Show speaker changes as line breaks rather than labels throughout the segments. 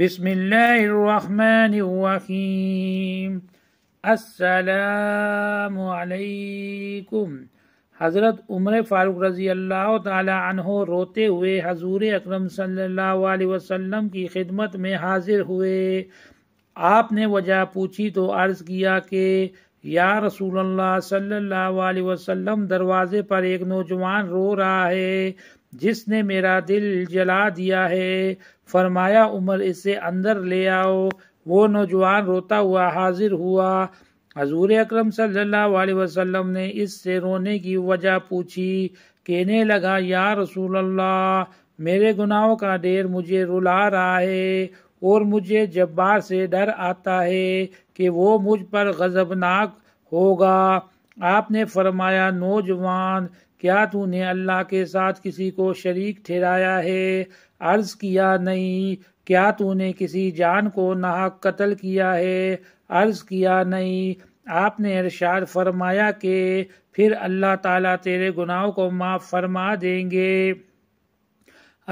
بسم اللہ السلام علیکم حضرت عمر فاروق رضی اللہ تعالی عنہ روتے ہوئے حضور اکرم صلی اللہ علیہ وسلم کی خدمت میں حاضر ہوئے آپ نے وجہ پوچھی تو عرض کیا کہ یا رسول اللہ صلی اللہ علیہ وسلم دروازے پر ایک نوجوان رو رہا ہے جس نے میرا دل جلا دیا ہے فرمایا عمر اسے اندر لے آؤ وہ نوجوان روتا ہوا حاضر ہوا حضور اکرم صلی اللہ علیہ وسلم نے اس سے رونے کی وجہ پوچھی کہنے لگا یا رسول اللہ میرے گناہوں کا ڈیر مجھے رلا رہا ہے اور مجھے جبار سے ڈر آتا ہے کہ وہ مجھ پر غضبناک ہوگا آپ نے فرمایا نوجوان کیا تو نے اللہ کے ساتھ کسی کو شریک ٹھہرایا ہے عرض کیا نہیں کیا تو نے کسی جان کو نہ قتل کیا ہے عرض کیا نہیں آپ نے ارشاد فرمایا کہ پھر اللہ تعالیٰ تیرے گناہوں کو معاف فرما دیں گے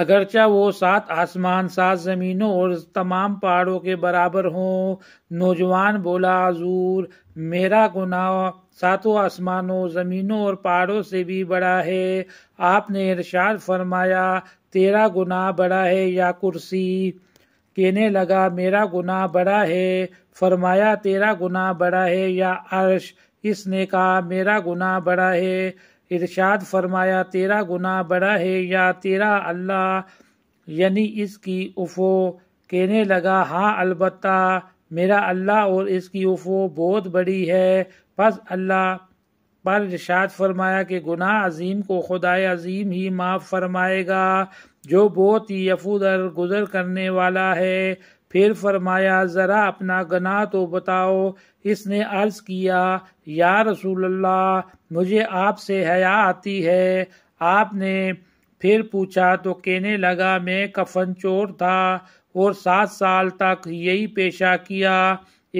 اگرچہ وہ سات آسمان سات زمینوں اور تمام پہاڑوں کے برابر ہوں نوجوان بولا حضور میرا گناہ ساتوں آسمانوں زمینوں اور پہاڑوں سے بھی بڑا ہے آپ نے ارشاد فرمایا تیرا گناہ بڑا ہے یا کرسی کہنے لگا میرا گناہ بڑا ہے فرمایا تیرا گناہ بڑا ہے یا عرش اس نے کہا میرا گناہ بڑا ہے ارشاد فرمایا تیرا گناہ بڑا ہے یا تیرا اللہ یعنی اس کی افو کہنے لگا ہاں البتہ میرا اللہ اور اس کی افو بہت بڑی ہے پس اللہ پر ارشاد فرمایا کہ گناہ عظیم کو خدا عظیم ہی معاف فرمائے گا جو بہت ہی یفود در گزر کرنے والا ہے پھر فرمایا ذرا اپنا گنا تو بتاؤ اس نے عرض کیا یا رسول اللہ مجھے آپ سے حیا آتی ہے آپ نے پھر پوچھا تو کہنے لگا میں کفن چور تھا اور سات سال تک یہی پیشہ کیا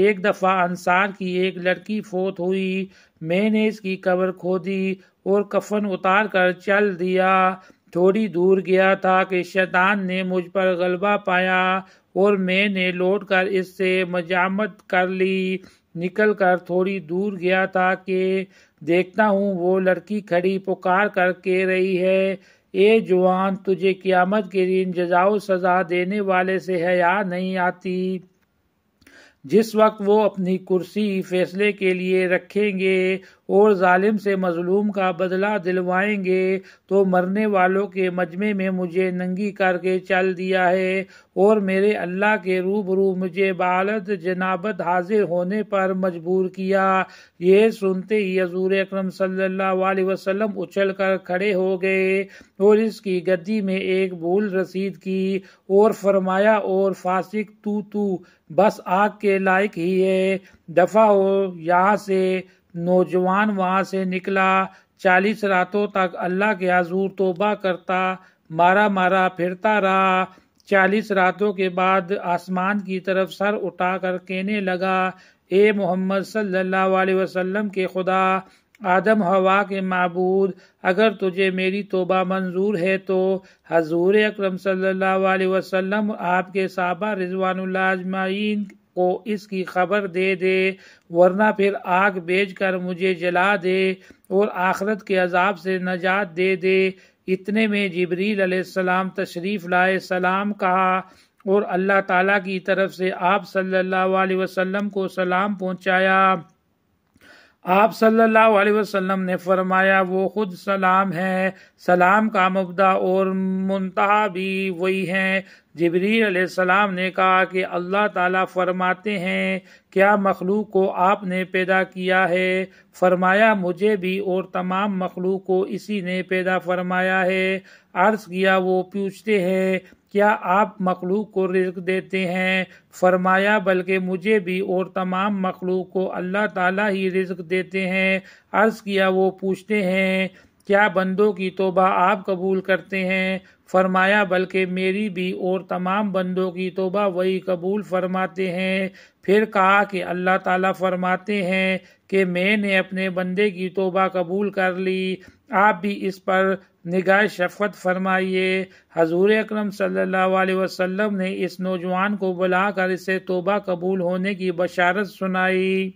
ایک دفعہ انصار کی ایک لڑکی فوت ہوئی میں نے اس کی قبر کھودی اور کفن اتار کر چل دیا تھوڑی دور گیا تھا کہ شیطان نے مجھ پر غلبہ پایا اور میں نے لوٹ کر اس سے مجامت کر لی نکل کر تھوڑی دور گیا تھا کہ دیکھتا ہوں وہ لڑکی کھڑی پکار کر کہہ رہی ہے اے جوان تجھے قیامت کے دن جزاؤ سزا دینے والے سے حیا نہیں آتی جس وقت وہ اپنی کرسی فیصلے کے لیے رکھیں گے اور ظالم سے مظلوم کا بدلہ دلوائیں گے تو مرنے والوں کے مجمع میں مجھے ننگی کر کے چل دیا ہے اور میرے اللہ کے روبرو مجھے بالد جنابت حاضر ہونے پر مجبور کیا یہ سنتے ہی حضور اکرم صلی اللہ علیہ وسلم اچھل کر کھڑے ہو گئے اور اس کی گدی میں ایک بھول رسید کی اور فرمایا اور فاسق تو تو بس آگ کے لائق ہی ہے دفع ہو یہاں سے نوجوان وہاں سے نکلا چالیس راتوں تک اللہ کے حضور توبہ کرتا مارا مارا پھرتا رہا چالیس راتوں کے بعد آسمان کی طرف سر اٹھا کر کہنے لگا اے محمد صلی اللہ علیہ وسلم کے خدا آدم ہوا کے معبود اگر تجھے میری توبہ منظور ہے تو حضور اکرم صلی اللہ علیہ وسلم آپ کے صحابہ رضوان اللہ اجمعین کو اس کی خبر دے دے ورنہ پھر آگ بیچ کر مجھے جلا دے اور آخرت کے عذاب سے نجات دے دے اتنے میں جبریل علیہ السلام تشریف لائے سلام کہا اور اللہ تعالیٰ کی طرف سے آپ صلی اللہ علیہ وسلم کو سلام پہنچایا آپ صلی اللہ علیہ وسلم نے فرمایا وہ خود سلام ہے سلام کا مبدع اور منتہا بھی وہی ہیں جبریل علیہ السلام نے کہا کہ اللہ تعالیٰ فرماتے ہیں کیا مخلوق کو آپ نے پیدا کیا ہے فرمایا مجھے بھی اور تمام مخلوق کو اسی نے پیدا فرمایا ہے عرض کیا وہ پوچھتے ہیں کیا آپ مخلوق کو رزق دیتے ہیں فرمایا بلکہ مجھے بھی اور تمام مخلوق کو اللہ تعالیٰ ہی رزق دیتے ہیں عرض کیا وہ پوچھتے ہیں کیا بندوں کی توبہ آپ قبول کرتے ہیں فرمایا بلکہ میری بھی اور تمام بندوں کی توبہ وہی قبول فرماتے ہیں پھر کہا کہ اللہ تعالیٰ فرماتے ہیں کہ میں نے اپنے بندے کی توبہ قبول کر لی آپ بھی اس پر نگاہ شفت فرمائیے حضور اکرم صلی اللہ علیہ وسلم نے اس نوجوان کو بلا کر اسے توبہ قبول ہونے کی بشارت سنائی